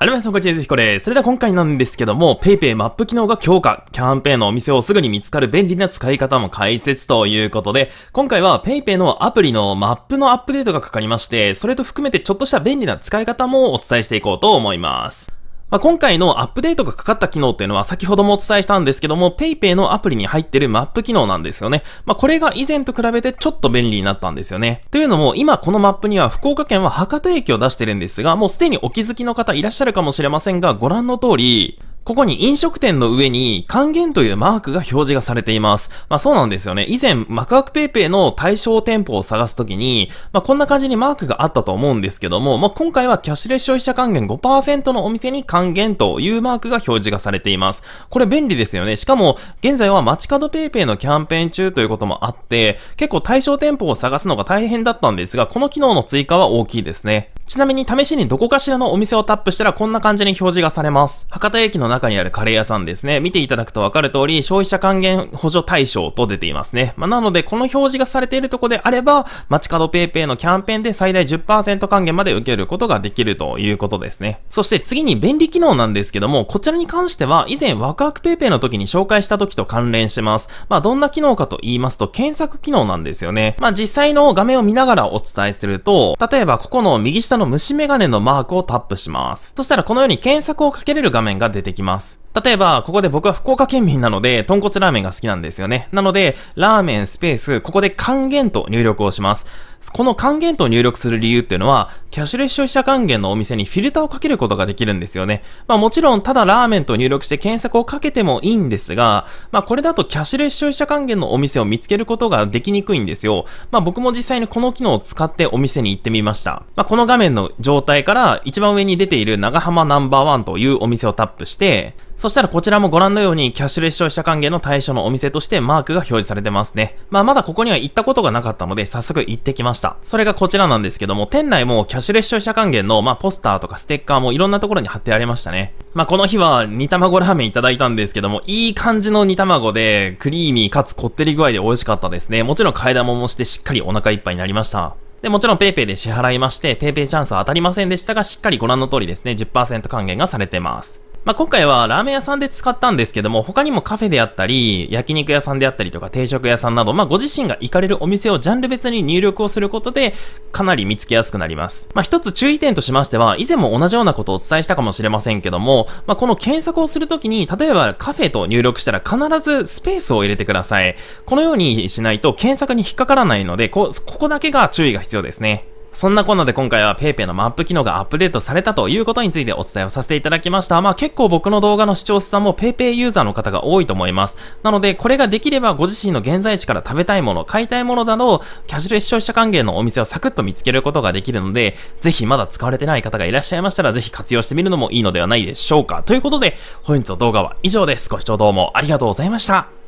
はい、皆さん、こんにちは。ぜひこれ。それでは今回なんですけども、PayPay マップ機能が強化、キャンペーンのお店をすぐに見つかる便利な使い方も解説ということで、今回は PayPay のアプリのマップのアップデートがかかりまして、それと含めてちょっとした便利な使い方もお伝えしていこうと思います。まあ、今回のアップデートがかかった機能っていうのは先ほどもお伝えしたんですけども PayPay のアプリに入ってるマップ機能なんですよね。まあ、これが以前と比べてちょっと便利になったんですよね。というのも今このマップには福岡県は博多駅を出してるんですがもうすでにお気づきの方いらっしゃるかもしれませんがご覧の通りここに飲食店の上に還元というマークが表示がされています。まあそうなんですよね。以前、マクワクペイペイの対象店舗を探すときに、まあこんな感じにマークがあったと思うんですけども、まあ今回はキャッシュレス消費者還元5%のお店に還元というマークが表示がされています。これ便利ですよね。しかも、現在は街角ペイペイのキャンペーン中ということもあって、結構対象店舗を探すのが大変だったんですが、この機能の追加は大きいですね。ちなみに試しにどこかしらのお店をタップしたらこんな感じに表示がされます。博多駅の中にあるカレー屋さんですね。見ていただくとわかる通り、消費者還元補助対象と出ていますね。まあ、なので、この表示がされているとこであれば、街角 paypay のキャンペーンで最大10%還元まで受けることができるということですね。そして次に便利機能なんですけども、こちらに関しては、以前ワクワク paypay の時に紹介した時と関連します。まあ、どんな機能かと言いますと、検索機能なんですよね。まあ、実際の画面を見ながらお伝えすると、例えばここの右下のの虫眼鏡のマークをタップします。そしたらこのように検索をかけれる画面が出てきます。例えば、ここで僕は福岡県民なので、豚骨ラーメンが好きなんですよね。なので、ラーメンスペース、ここで還元と入力をします。この還元と入力する理由っていうのは、キャッシュレス消費者還元のお店にフィルターをかけることができるんですよね。まあもちろん、ただラーメンと入力して検索をかけてもいいんですが、まあこれだとキャッシュレス消費者還元のお店を見つけることができにくいんですよ。まあ僕も実際にこの機能を使ってお店に行ってみました。まあこの画面の状態から、一番上に出ている長浜ナンバーワンというお店をタップして、そしたらこちらもご覧のようにキャッシュレス消費者還元の対象のお店としてマークが表示されてますね。まあまだここには行ったことがなかったので早速行ってきました。それがこちらなんですけども、店内もキャッシュレス消費者還元のまあポスターとかステッカーもいろんなところに貼ってありましたね。まあこの日は煮卵ラーメンいただいたんですけども、いい感じの煮卵でクリーミーかつこってり具合で美味しかったですね。もちろん替え玉もしてしっかりお腹いっぱいになりました。で、もちろん PayPay で支払いまして、PayPay チャンスは当たりませんでしたが、しっかりご覧の通りですね、10%還元がされてます。まあ、今回はラーメン屋さんで使ったんですけども、他にもカフェであったり、焼肉屋さんであったりとか定食屋さんなど、まあ、ご自身が行かれるお店をジャンル別に入力をすることで、かなり見つけやすくなります。まあ、一つ注意点としましては、以前も同じようなことをお伝えしたかもしれませんけども、まあ、この検索をするときに、例えばカフェと入力したら必ずスペースを入れてください。このようにしないと検索に引っかからないので、こ、ここだけが注意が必要ですね。そんなこんなで今回は PayPay のマップ機能がアップデートされたということについてお伝えをさせていただきました。まあ結構僕の動画の視聴者さんも PayPay ユーザーの方が多いと思います。なのでこれができればご自身の現在地から食べたいもの、買いたいものなど、キャシュレス消費者還元のお店をサクッと見つけることができるので、ぜひまだ使われてない方がいらっしゃいましたらぜひ活用してみるのもいいのではないでしょうか。ということで本日の動画は以上です。ご視聴どうもありがとうございました。